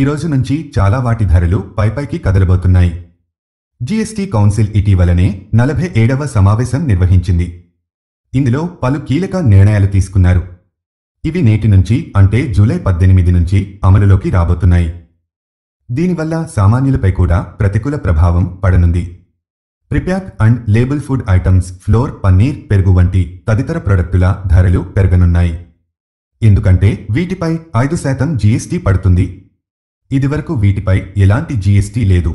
ఈరోజు నుంచి చాలా వాటి ధరలు పైపైకి కదలబోతున్నాయి జీఎస్టీ కౌన్సిల్ ఇటీవలనే నలభై ఏడవ సమావేశం నిర్వహించింది ఇందులో పలు కీలక నిర్ణయాలు తీసుకున్నారు ఇవి నేటి నుంచి అంటే జూలై పద్దెనిమిది నుంచి అమలులోకి రాబోతున్నాయి దీనివల్ల సామాన్యులపై కూడా ప్రతికూల ప్రభావం పడనుంది prepack and label food items flour paneer పెరుగు వంటి తదితర ప్రొడక్టుల ధరలు పెరగనున్నాయి ఎందుకంటే వీటిపై ఐదు శాతం జీఎస్టీ పడుతుంది ఇదివరకు వీటిపై ఎలాంటి జీఎస్టీ లేదు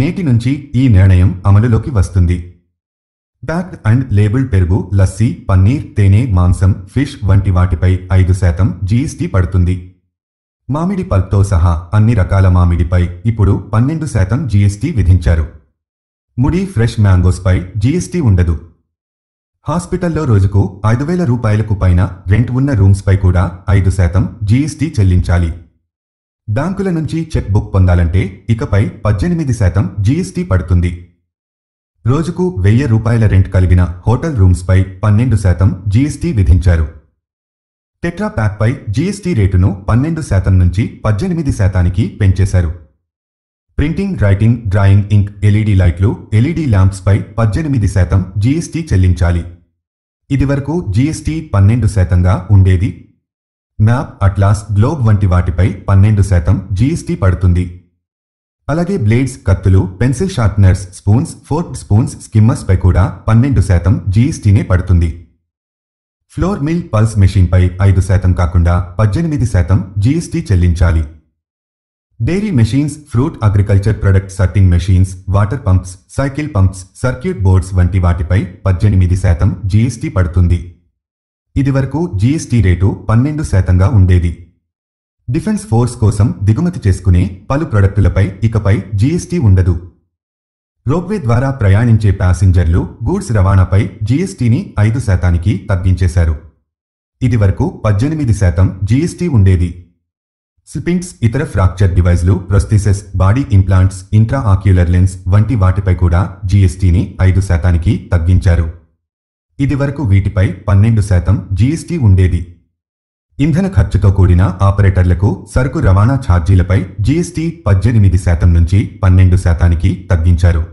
నేటి నుంచి ఈ నిర్ణయం అమలులోకి వస్తుంది ప్యాక్డ్ అండ్ లేబుల్ పెరుగు లస్సీ పన్నీర్ తేనె మాంసం ఫిష్ వంటి వాటిపై ఐదు శాతం జీఎస్టీ పడుతుంది మామిడి పల్ప్తో సహా అన్ని రకాల మామిడిపై ఇప్పుడు పన్నెండు శాతం జీఎస్టీ విధించారు ముడి ఫ్రెష్ మ్యాంగోస్పై జీఎస్టీ ఉండదు హాస్పిటల్లో రోజుకు ఐదు వేల రూపాయలకు పైన రెంట్ ఉన్న రూమ్స్పై కూడా ఐదు శాతం జీఎస్టీ చెల్లించాలి బ్యాంకుల నుంచి చెక్ బుక్ పొందాలంటే ఇకపై పద్దెనిమిది శాతం జీఎస్టీ పడుతుంది రోజుకు వెయ్యి రూపాయల రెంట్ కలిగిన హోటల్ రూమ్స్పై పన్నెండు శాతం జీఎస్టీ విధించారు టెట్రా ప్యాక్పై జీఎస్టీ రేటును పన్నెండు శాతం నుంచి పద్దెనిమిది శాతానికి పెంచేశారు printing writing drawing ink LED లైట్లు ఎల్ఈడీ ల్యాంప్స్పై పద్దెనిమిది శాతం జీఎస్టీ చెల్లించాలి ఇదివరకు జీఎస్టీ పన్నెండు శాతంగా ఉండేది మ్యాప్ అట్లాస్ గ్లోబ్ వంటి వాటిపై పన్నెండు శాతం జీఎస్టీ పడుతుంది అలాగే బ్లేడ్స్ కత్తులు pencil sharpeners spoons fork spoons పై కూడా పన్నెండు శాతం జీఎస్టీనే పడుతుంది ఫ్లోర్ మిల్ పల్స్ మెషిన్పై ఐదు శాతం కాకుండా పద్దెనిమిది శాతం జీఎస్టీ చెల్లించాలి dairy machines fruit agriculture product sorting machines water pumps cycle pumps circuit boards వంటి వాటిపై పద్దెనిమిది శాతం జీఎస్టీ పడుతుంది ఇదివరకు జీఎస్టీ రేటు పన్నెండు శాతంగా ఉండేది డిఫెన్స్ ఫోర్స్ కోసం దిగుమతి చేసుకునే పలు ప్రొడక్టులపై ఇకపై జీఎస్టీ ఉండదు రోప్వే ద్వారా ప్రయాణించే ప్యాసింజర్లు గూడ్స్ రవాణాపై జీఎస్టీని ఐదు శాతానికి తగ్గించేశారు ఇదివరకు పద్దెనిమిది శాతం జీఎస్టీ ఉండేది స్లిపింగ్స్ ఇతర ఫ్రాక్చర్ డివైజ్లు prostheses body implants intra ocular lens వంటి వాటిపై కూడా జీఎస్టీని ఐదు శాతానికి తగ్గించారు ఇదివరకు వీటిపై పన్నెండు శాతం జీఎస్టీ ఉండేది ఇంధన ఖర్చుతో కూడిన ఆపరేటర్లకు సరుకు రవాణా ఛార్జీలపై జీఎస్టీ పద్దెనిమిది శాతం నుంచి పన్నెండు శాతానికి తగ్గించారు